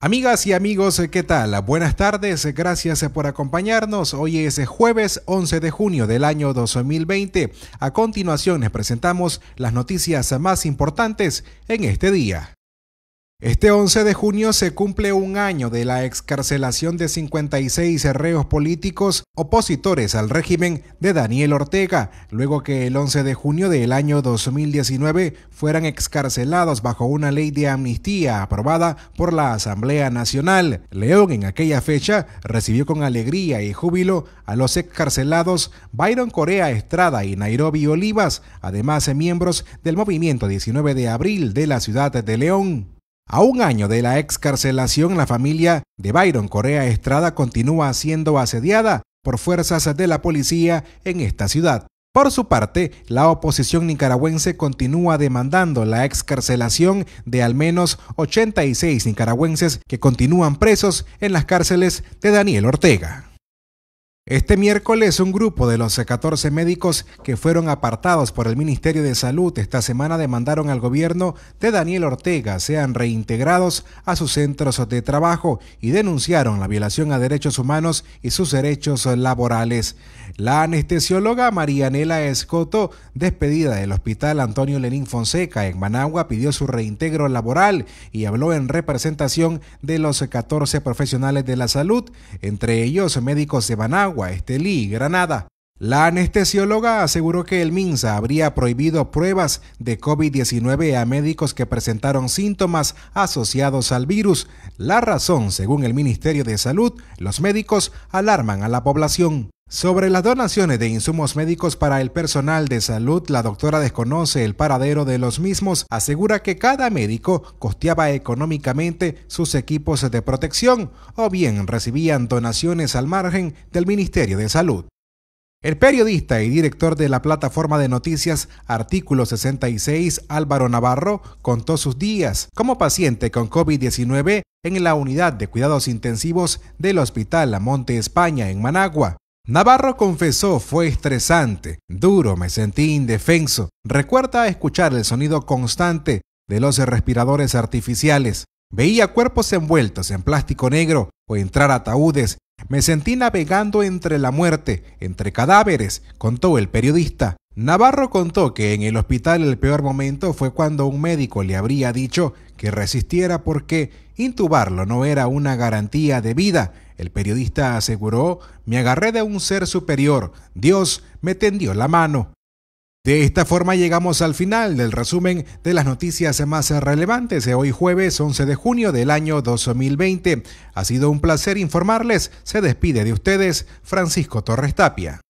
Amigas y amigos, eh, ¿qué tal? Buenas tardes, eh, gracias eh, por acompañarnos. Hoy es jueves 11 de junio del año 2020. A continuación les presentamos las noticias más importantes en este día. Este 11 de junio se cumple un año de la excarcelación de 56 reos políticos opositores al régimen de Daniel Ortega, luego que el 11 de junio del año 2019 fueran excarcelados bajo una ley de amnistía aprobada por la Asamblea Nacional. León en aquella fecha recibió con alegría y júbilo a los excarcelados Byron Corea Estrada y Nairobi Olivas, además de miembros del movimiento 19 de abril de la ciudad de León. A un año de la excarcelación, la familia de Byron Correa Estrada continúa siendo asediada por fuerzas de la policía en esta ciudad. Por su parte, la oposición nicaragüense continúa demandando la excarcelación de al menos 86 nicaragüenses que continúan presos en las cárceles de Daniel Ortega. Este miércoles, un grupo de los 14 médicos que fueron apartados por el Ministerio de Salud esta semana demandaron al gobierno de Daniel Ortega sean reintegrados a sus centros de trabajo y denunciaron la violación a derechos humanos y sus derechos laborales. La anestesióloga Marianela Escoto, despedida del Hospital Antonio Lenín Fonseca en Managua, pidió su reintegro laboral y habló en representación de los 14 profesionales de la salud, entre ellos médicos de Managua este Granada. La anestesióloga aseguró que el MINSA habría prohibido pruebas de COVID-19 a médicos que presentaron síntomas asociados al virus. La razón, según el Ministerio de Salud, los médicos alarman a la población. Sobre las donaciones de insumos médicos para el personal de salud, la doctora desconoce el paradero de los mismos, asegura que cada médico costeaba económicamente sus equipos de protección o bien recibían donaciones al margen del Ministerio de Salud. El periodista y director de la plataforma de noticias Artículo 66, Álvaro Navarro, contó sus días como paciente con COVID-19 en la unidad de cuidados intensivos del Hospital La Monte España en Managua. Navarro confesó, fue estresante, duro, me sentí indefenso. Recuerda escuchar el sonido constante de los respiradores artificiales. Veía cuerpos envueltos en plástico negro o entrar ataúdes. Me sentí navegando entre la muerte, entre cadáveres, contó el periodista. Navarro contó que en el hospital el peor momento fue cuando un médico le habría dicho que resistiera porque intubarlo no era una garantía de vida el periodista aseguró, me agarré de un ser superior, Dios me tendió la mano. De esta forma llegamos al final del resumen de las noticias más relevantes de hoy jueves 11 de junio del año 2020. Ha sido un placer informarles, se despide de ustedes Francisco Torres Tapia.